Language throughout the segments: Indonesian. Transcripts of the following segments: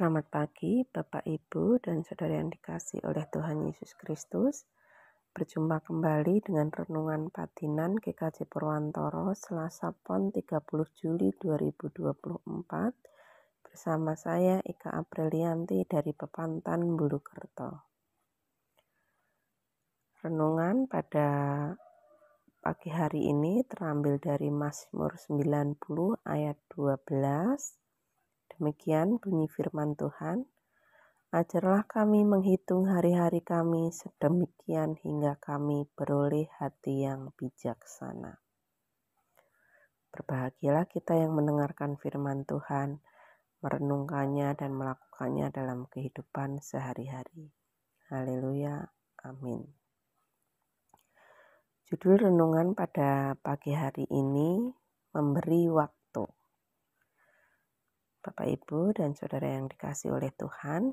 Selamat pagi, Bapak, Ibu, dan saudara yang dikasih oleh Tuhan Yesus Kristus. Berjumpa kembali dengan Renungan Patinan GKJ Purwantoro Selasa Pon 30 Juli 2024 bersama saya Ika Aprilianti dari Pepantan Bulukerto. Renungan pada pagi hari ini terambil dari Mazmur 90 ayat 12 Demikian bunyi firman Tuhan. Ajarlah kami menghitung hari-hari kami sedemikian hingga kami beroleh hati yang bijaksana. Berbahagialah kita yang mendengarkan firman Tuhan, merenungkannya dan melakukannya dalam kehidupan sehari-hari. Haleluya. Amin. Judul renungan pada pagi hari ini memberi waktu Bapak, Ibu, dan saudara yang dikasih oleh Tuhan,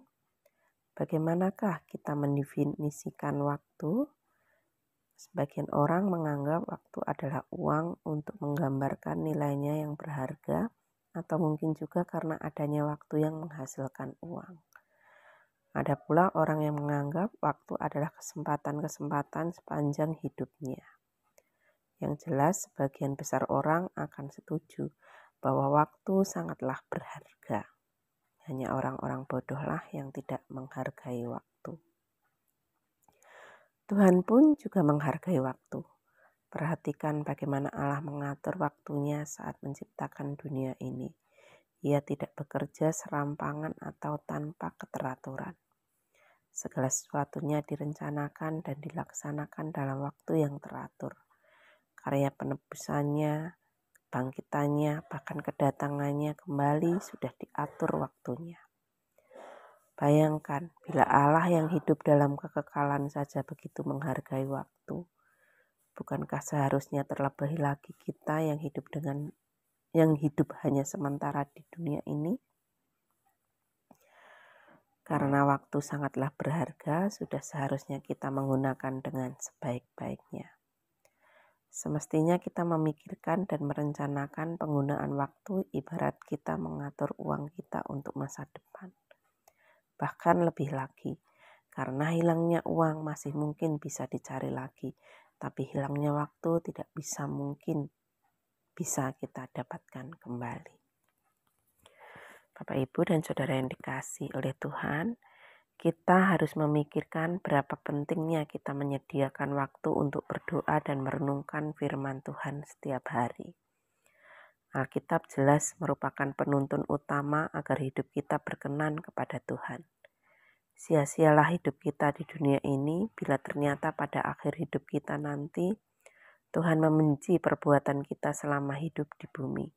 bagaimanakah kita mendefinisikan waktu? Sebagian orang menganggap waktu adalah uang untuk menggambarkan nilainya yang berharga, atau mungkin juga karena adanya waktu yang menghasilkan uang. Ada pula orang yang menganggap waktu adalah kesempatan-kesempatan sepanjang hidupnya. Yang jelas, sebagian besar orang akan setuju bahwa waktu sangatlah berharga. Hanya orang-orang bodohlah yang tidak menghargai waktu. Tuhan pun juga menghargai waktu. Perhatikan bagaimana Allah mengatur waktunya saat menciptakan dunia ini. Ia tidak bekerja serampangan atau tanpa keteraturan. Segala sesuatunya direncanakan dan dilaksanakan dalam waktu yang teratur. Karya penebusannya, bangkitannya, bahkan kedatangannya kembali sudah diatur waktunya. Bayangkan bila Allah yang hidup dalam kekekalan saja begitu menghargai waktu. Bukankah seharusnya terlebih lagi kita yang hidup dengan yang hidup hanya sementara di dunia ini? Karena waktu sangatlah berharga, sudah seharusnya kita menggunakan dengan sebaik-baiknya. Semestinya kita memikirkan dan merencanakan penggunaan waktu ibarat kita mengatur uang kita untuk masa depan. Bahkan lebih lagi, karena hilangnya uang masih mungkin bisa dicari lagi, tapi hilangnya waktu tidak bisa mungkin bisa kita dapatkan kembali. Bapak, Ibu, dan Saudara yang dikasih oleh Tuhan, kita harus memikirkan berapa pentingnya kita menyediakan waktu untuk berdoa dan merenungkan firman Tuhan setiap hari. Alkitab jelas merupakan penuntun utama agar hidup kita berkenan kepada Tuhan. Sia-sialah hidup kita di dunia ini bila ternyata pada akhir hidup kita nanti Tuhan membenci perbuatan kita selama hidup di bumi.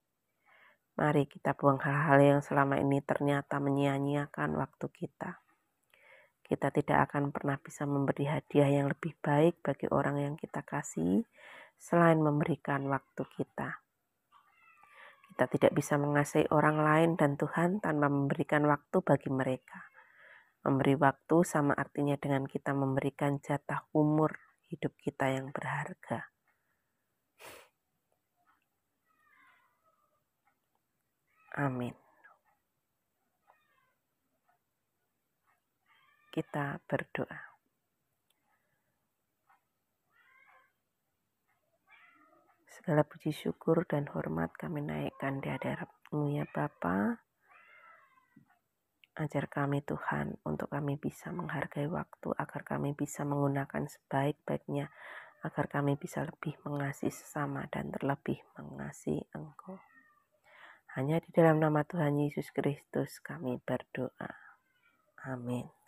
Mari kita buang hal-hal yang selama ini ternyata menyia-nyiakan waktu kita. Kita tidak akan pernah bisa memberi hadiah yang lebih baik bagi orang yang kita kasih selain memberikan waktu kita. Kita tidak bisa mengasihi orang lain dan Tuhan tanpa memberikan waktu bagi mereka. Memberi waktu sama artinya dengan kita memberikan jatah umur hidup kita yang berharga. Amin. kita berdoa. Segala puji syukur dan hormat kami naikkan di hadapan-Mu ya Bapa. Ajar kami Tuhan untuk kami bisa menghargai waktu agar kami bisa menggunakan sebaik-baiknya agar kami bisa lebih mengasihi sesama dan terlebih mengasihi Engkau. Hanya di dalam nama Tuhan Yesus Kristus kami berdoa. Amin.